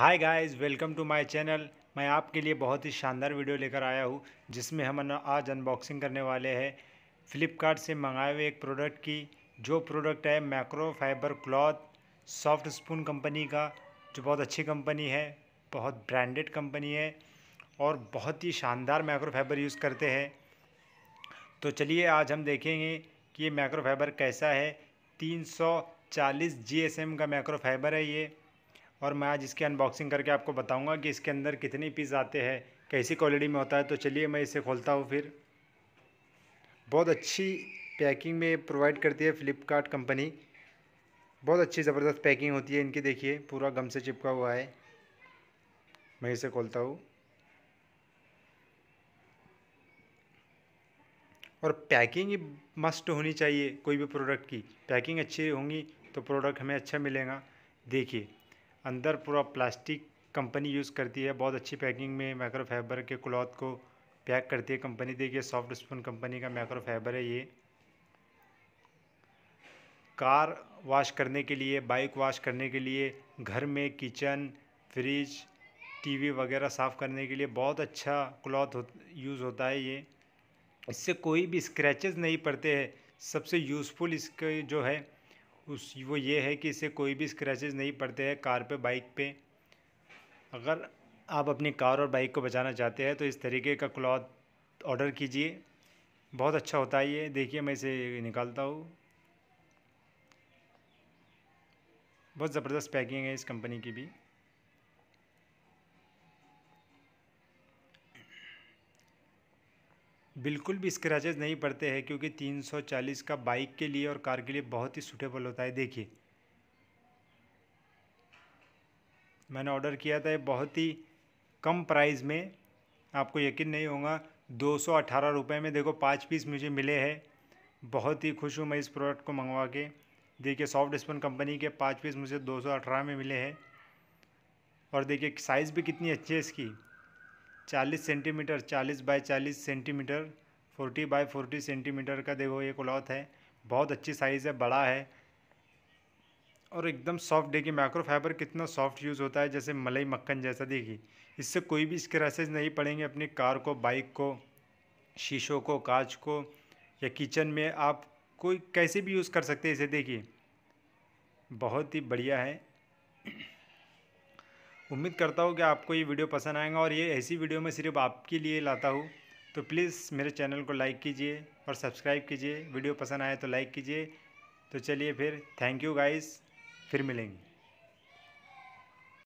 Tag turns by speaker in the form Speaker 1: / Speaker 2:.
Speaker 1: hi guys welcome to my channel मैं आपके लिए बहुत ही शानदार वीडियो लेकर आया हूँ जिसमें हम आज अनबॉक्सिंग करने वाले हैं फ़्लिपकार्ट से मंगाए हुए एक प्रोडक्ट की जो प्रोडक्ट है macro fibre cloth soft spoon company का जो बहुत अच्छी कंपनी है बहुत ब्रांडेड कंपनी है और बहुत ही शानदार माइक्रो फाइबर यूज़ करते हैं तो चलिए आज हम देखेंगे कि ये माइक्रो फाइबर कैसा है 340 एम का माइक्रो फाइबर है ये और मैं आज इसकी अनबॉक्सिंग करके आपको बताऊंगा कि इसके अंदर कितने पीस आते हैं कैसी क्वालिटी में होता है तो चलिए मैं इसे खोलता हूँ फिर बहुत अच्छी पैकिंग में प्रोवाइड करती है फ्लिपकार्ट कंपनी बहुत अच्छी ज़बरदस्त पैकिंग होती है इनकी देखिए पूरा गम से चिपका हुआ है मैं इसे खोलता हूँ और पैकिंग ही मस्ट होनी चाहिए कोई भी प्रोडक्ट की पैकिंग अच्छी होंगी तो प्रोडक्ट हमें अच्छा मिलेगा देखिए अंदर पूरा प्लास्टिक कंपनी यूज़ करती है बहुत अच्छी पैकिंग में माइक्रो फाइबर के क्लॉथ को पैक करती है कंपनी देखिए सॉफ्ट स्पून कंपनी का माइक्रो फाइबर है ये कार वॉश करने के लिए बाइक वॉश करने के लिए घर में किचन फ्रिज टीवी वगैरह साफ़ करने के लिए बहुत अच्छा क्लॉथ हो, यूज़ होता है ये इससे कोई भी स्क्रैचेस नहीं पड़ते हैं सबसे यूज़फुल इसके जो है उस वो ये है कि इससे कोई भी स्क्रैचेस नहीं पड़ते हैं कार पे बाइक पे अगर आप अपनी कार और बाइक को बचाना चाहते हैं तो इस तरीके का क्लॉथ ऑर्डर कीजिए बहुत अच्छा होता है ये देखिए मैं इसे निकालता हूँ बहुत ज़बरदस्त पैकिंग है इस कंपनी की भी बिल्कुल भी स्क्रैचेज नहीं पड़ते हैं क्योंकि 340 का बाइक के लिए और कार के लिए बहुत ही सूटेबल होता है देखिए मैंने ऑर्डर किया था ये बहुत ही कम प्राइस में आपको यकीन नहीं होगा दो सौ अठारह रुपये में देखो पाँच पीस मुझे मिले हैं बहुत ही खुश हूँ मैं इस प्रोडक्ट को मंगवा के देखिए सॉफ्ट स्पन कंपनी के पाँच पीस मुझे दो सौ अठारह में मिले हैं और देखिए साइज़ भी कितनी अच्छी है इसकी 40 centimetre 40 by 40 centimetre 40 by 40 centimetre का देखो ये क्लॉथ है बहुत अच्छी साइज़ है बड़ा है और एकदम सॉफ्ट देखिए माइक्रो फाइबर कितना सॉफ्ट यूज़ होता है जैसे मलई मक्खन जैसा देखिए इससे कोई भी स्क्रैसेज नहीं पड़ेंगे अपनी कार को बाइक को शीशों को कांच को या किचन में आप कोई कैसे भी यूज़ कर सकते हैं इसे देखिए बहुत ही बढ़िया है उम्मीद करता हूँ कि आपको ये वीडियो पसंद आएगा और ये ऐसी वीडियो मैं सिर्फ आपके लिए लाता हूँ तो प्लीज़ मेरे चैनल को लाइक कीजिए और सब्सक्राइब कीजिए वीडियो पसंद आए तो लाइक कीजिए तो चलिए फिर थैंक यू गाइस फिर मिलेंगे